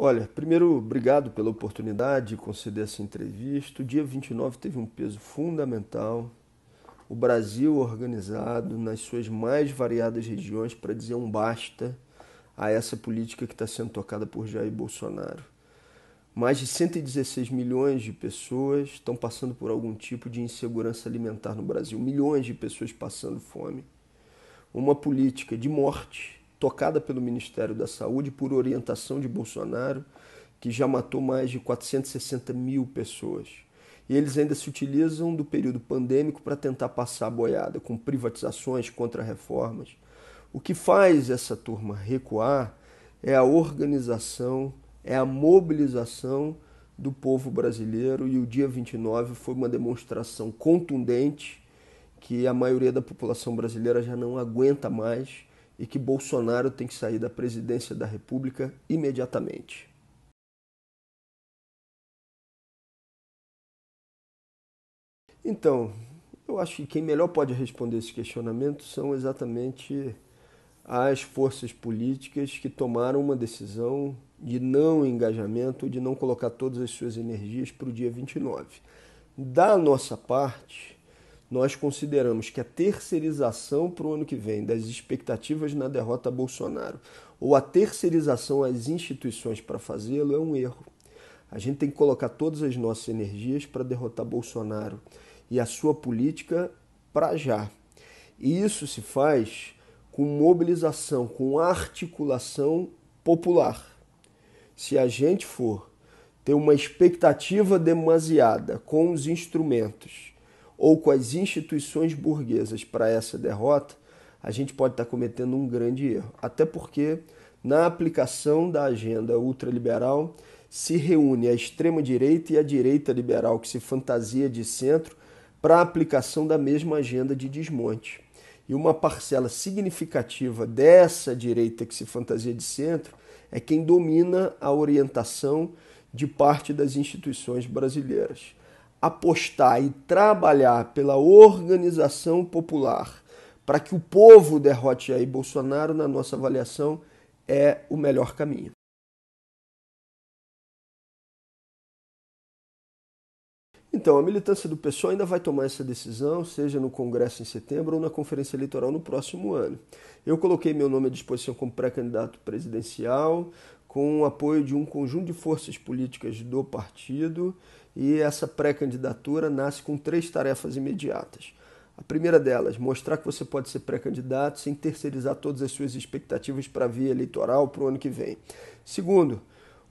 Olha, primeiro, obrigado pela oportunidade de conceder essa entrevista. O dia 29 teve um peso fundamental. O Brasil organizado nas suas mais variadas regiões para dizer um basta a essa política que está sendo tocada por Jair Bolsonaro. Mais de 116 milhões de pessoas estão passando por algum tipo de insegurança alimentar no Brasil. Milhões de pessoas passando fome. Uma política de morte tocada pelo Ministério da Saúde por orientação de Bolsonaro, que já matou mais de 460 mil pessoas. E eles ainda se utilizam do período pandêmico para tentar passar a boiada, com privatizações, contra-reformas. O que faz essa turma recuar é a organização, é a mobilização do povo brasileiro, e o dia 29 foi uma demonstração contundente que a maioria da população brasileira já não aguenta mais e que Bolsonaro tem que sair da presidência da República imediatamente. Então, eu acho que quem melhor pode responder esse questionamento são exatamente as forças políticas que tomaram uma decisão de não engajamento, de não colocar todas as suas energias para o dia 29. Da nossa parte, nós consideramos que a terceirização para o ano que vem das expectativas na derrota a Bolsonaro ou a terceirização às instituições para fazê-lo é um erro. A gente tem que colocar todas as nossas energias para derrotar Bolsonaro e a sua política para já. E isso se faz com mobilização, com articulação popular. Se a gente for ter uma expectativa demasiada com os instrumentos ou com as instituições burguesas para essa derrota, a gente pode estar tá cometendo um grande erro. Até porque, na aplicação da agenda ultraliberal, se reúne a extrema-direita e a direita liberal, que se fantasia de centro, para a aplicação da mesma agenda de desmonte. E uma parcela significativa dessa direita que se fantasia de centro é quem domina a orientação de parte das instituições brasileiras apostar e trabalhar pela organização popular para que o povo derrote aí Bolsonaro, na nossa avaliação, é o melhor caminho. Então, a militância do PSOL ainda vai tomar essa decisão, seja no Congresso em setembro ou na Conferência Eleitoral no próximo ano. Eu coloquei meu nome à disposição como pré-candidato presidencial, com o apoio de um conjunto de forças políticas do partido e essa pré-candidatura nasce com três tarefas imediatas. A primeira delas, mostrar que você pode ser pré-candidato sem terceirizar todas as suas expectativas para a via eleitoral para o ano que vem. Segundo,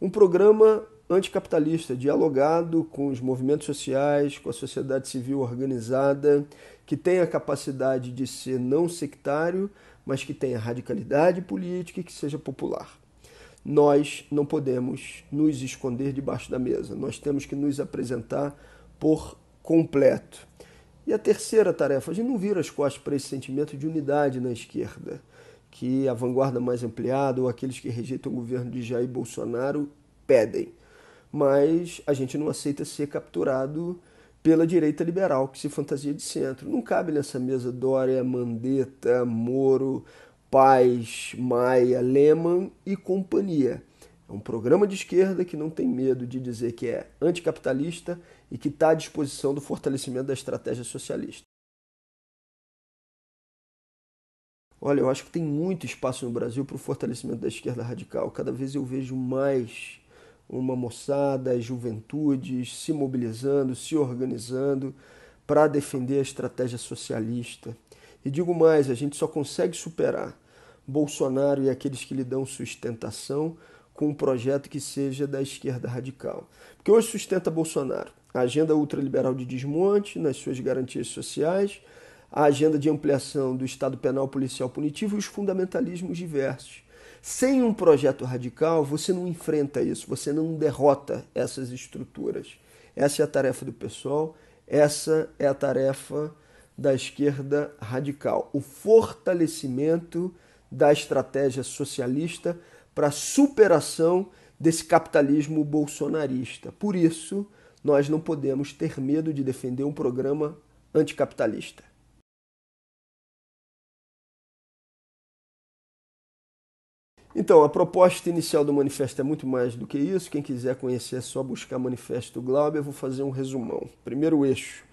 um programa anticapitalista, dialogado com os movimentos sociais, com a sociedade civil organizada, que tenha a capacidade de ser não sectário, mas que tenha radicalidade política e que seja popular nós não podemos nos esconder debaixo da mesa, nós temos que nos apresentar por completo. E a terceira tarefa, a gente não vira as costas para esse sentimento de unidade na esquerda, que a vanguarda mais ampliada ou aqueles que rejeitam o governo de Jair Bolsonaro pedem. Mas a gente não aceita ser capturado pela direita liberal que se fantasia de centro. Não cabe nessa mesa Dória, Mandetta, Moro, Paz, Maia, Lehman e companhia. É um programa de esquerda que não tem medo de dizer que é anticapitalista e que está à disposição do fortalecimento da estratégia socialista. Olha, eu acho que tem muito espaço no Brasil para o fortalecimento da esquerda radical. Cada vez eu vejo mais uma moçada, juventudes se mobilizando, se organizando para defender a estratégia socialista. E digo mais: a gente só consegue superar Bolsonaro e aqueles que lhe dão sustentação com um projeto que seja da esquerda radical. Porque hoje sustenta Bolsonaro a agenda ultraliberal de desmonte nas suas garantias sociais, a agenda de ampliação do Estado penal policial punitivo e os fundamentalismos diversos. Sem um projeto radical, você não enfrenta isso, você não derrota essas estruturas. Essa é a tarefa do pessoal, essa é a tarefa da esquerda radical, o fortalecimento da estratégia socialista para a superação desse capitalismo bolsonarista. Por isso, nós não podemos ter medo de defender um programa anticapitalista. Então, a proposta inicial do manifesto é muito mais do que isso. Quem quiser conhecer é só buscar Manifesto Glauber. Eu vou fazer um resumão. Primeiro eixo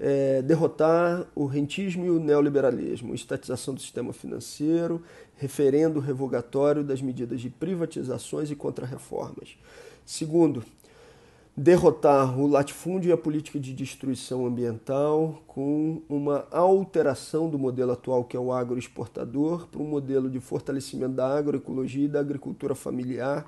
é, derrotar o rentismo e o neoliberalismo, estatização do sistema financeiro, referendo revogatório das medidas de privatizações e contrarreformas. Segundo, derrotar o latifúndio e a política de destruição ambiental com uma alteração do modelo atual, que é o agroexportador, para um modelo de fortalecimento da agroecologia e da agricultura familiar,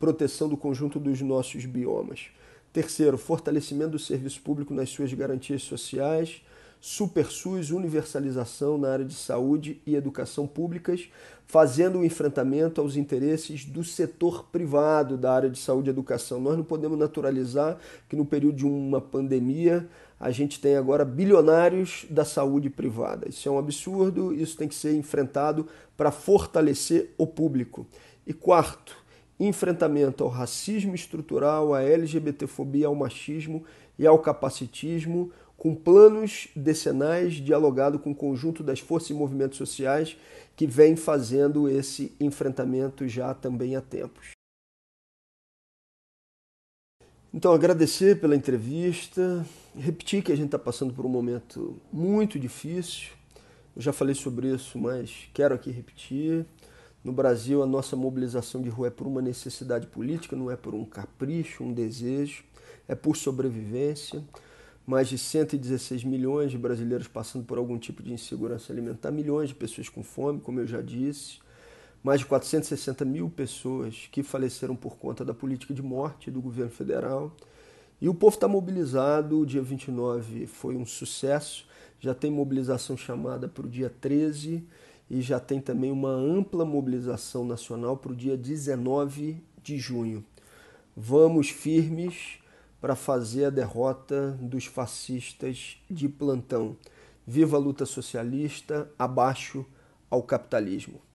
proteção do conjunto dos nossos biomas. Terceiro, fortalecimento do serviço público nas suas garantias sociais, super-sus, universalização na área de saúde e educação públicas, fazendo o enfrentamento aos interesses do setor privado da área de saúde e educação. Nós não podemos naturalizar que no período de uma pandemia a gente tem agora bilionários da saúde privada. Isso é um absurdo, isso tem que ser enfrentado para fortalecer o público. E quarto, enfrentamento ao racismo estrutural, à LGBTfobia, ao machismo e ao capacitismo, com planos decenais dialogado com o conjunto das forças e movimentos sociais que vem fazendo esse enfrentamento já também há tempos. Então, agradecer pela entrevista, repetir que a gente está passando por um momento muito difícil. Eu já falei sobre isso, mas quero aqui repetir. No Brasil, a nossa mobilização de rua é por uma necessidade política, não é por um capricho, um desejo, é por sobrevivência. Mais de 116 milhões de brasileiros passando por algum tipo de insegurança alimentar, milhões de pessoas com fome, como eu já disse. Mais de 460 mil pessoas que faleceram por conta da política de morte do governo federal. E o povo está mobilizado. O dia 29 foi um sucesso, já tem mobilização chamada para o dia 13 e já tem também uma ampla mobilização nacional para o dia 19 de junho. Vamos firmes para fazer a derrota dos fascistas de plantão. Viva a luta socialista, abaixo ao capitalismo.